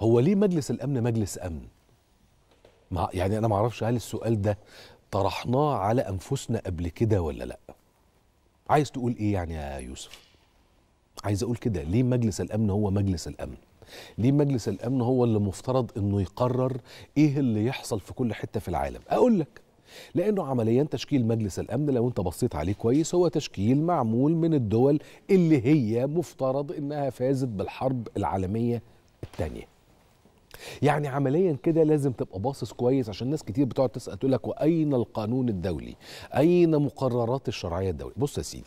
هو ليه مجلس الامن مجلس امن مع يعني انا ما اعرفش هل السؤال ده طرحناه على انفسنا قبل كده ولا لا عايز تقول ايه يعني يا يوسف عايز اقول كده ليه مجلس الامن هو مجلس الامن ليه مجلس الامن هو اللي مفترض انه يقرر ايه اللي يحصل في كل حته في العالم اقول لك لانه عمليا تشكيل مجلس الامن لو انت بصيت عليه كويس هو تشكيل معمول من الدول اللي هي مفترض انها فازت بالحرب العالميه الثانيه يعني عمليا كده لازم تبقى باصص كويس عشان ناس كتير بتقعد تسال تقول لك واين القانون الدولي؟ اين مقررات الشرعيه الدوليه؟ بص يا سيدي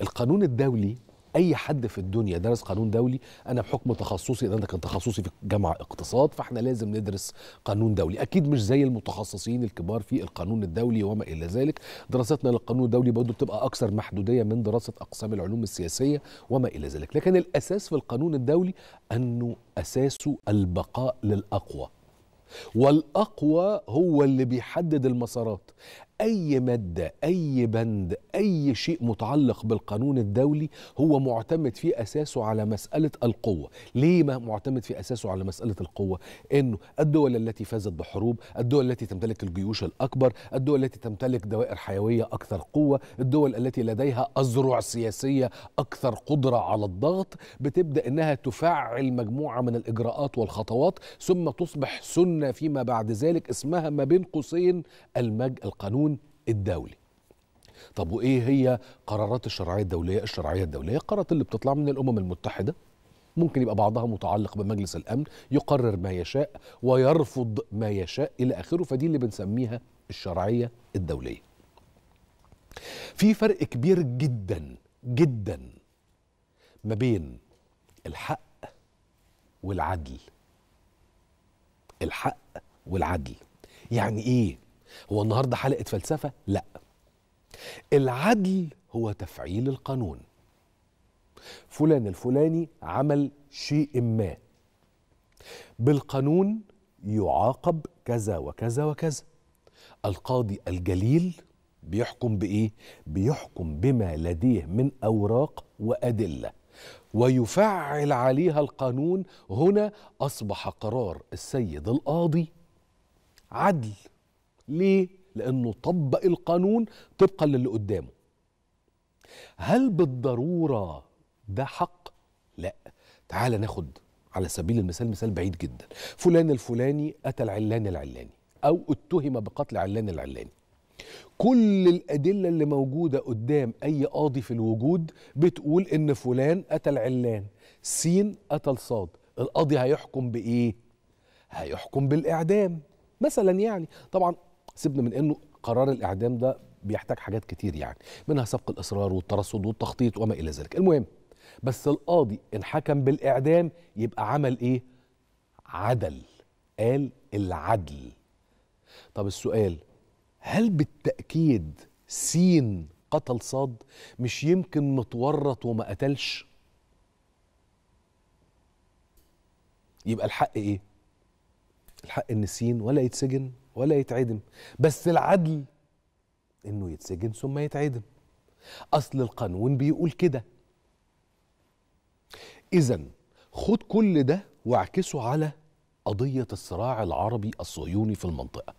القانون الدولي اي حد في الدنيا درس قانون دولي انا بحكم تخصصي لان انا كان تخصصي في جامعه اقتصاد فاحنا لازم ندرس قانون دولي اكيد مش زي المتخصصين الكبار في القانون الدولي وما الى ذلك دراستنا للقانون الدولي برضه بتبقى اكثر محدوديه من دراسه اقسام العلوم السياسيه وما الى ذلك لكن الاساس في القانون الدولي انه اساسه البقاء للاقوى والاقوى هو اللي بيحدد المسارات اي ماده اي بند اي شيء متعلق بالقانون الدولي هو معتمد في اساسه على مساله القوه ليه ما معتمد في اساسه على مساله القوه انه الدول التي فازت بحروب الدول التي تمتلك الجيوش الاكبر الدول التي تمتلك دوائر حيويه اكثر قوه الدول التي لديها اذرع سياسيه اكثر قدره على الضغط بتبدا انها تفعل مجموعه من الاجراءات والخطوات ثم تصبح سنه فيما بعد ذلك اسمها ما بين قوسين المج القانون الدولي طب وايه هي قرارات الشرعيه الدوليه الشرعيه الدوليه القرارات اللي بتطلع من الامم المتحده ممكن يبقى بعضها متعلق بمجلس الامن يقرر ما يشاء ويرفض ما يشاء الى اخره فدي اللي بنسميها الشرعيه الدوليه في فرق كبير جدا جدا ما بين الحق والعدل الحق والعدل يعني ايه هو النهارده حلقه فلسفه لا العدل هو تفعيل القانون فلان الفلاني عمل شيء ما بالقانون يعاقب كذا وكذا وكذا القاضي الجليل بيحكم بايه بيحكم بما لديه من اوراق وادله ويفعل عليها القانون هنا اصبح قرار السيد القاضي عدل ليه؟ لأنه طبق القانون طبقا للي قدامه هل بالضرورة ده حق؟ لا تعال ناخد على سبيل المثال مثال بعيد جدا فلان الفلاني قتل علان العلاني أو اتهم بقتل علان العلاني كل الأدلة اللي موجودة قدام أي قاضي في الوجود بتقول إن فلان قتل علان سين قتل صاد القاضي هيحكم بإيه؟ هيحكم بالإعدام مثلا يعني طبعا سيبنا من انه قرار الاعدام ده بيحتاج حاجات كتير يعني منها سبق الاصرار والترصد والتخطيط وما الى ذلك المهم بس القاضي ان حكم بالاعدام يبقى عمل ايه عدل قال العدل طب السؤال هل بالتاكيد سين قتل صاد مش يمكن متورط وما قتلش يبقى الحق ايه الحق ان سين ولا يتسجن ولا يتعدم بس العدل انه يتسجن ثم يتعدم اصل القانون بيقول كده اذا خد كل ده واعكسه على قضيه الصراع العربي الصهيوني في المنطقه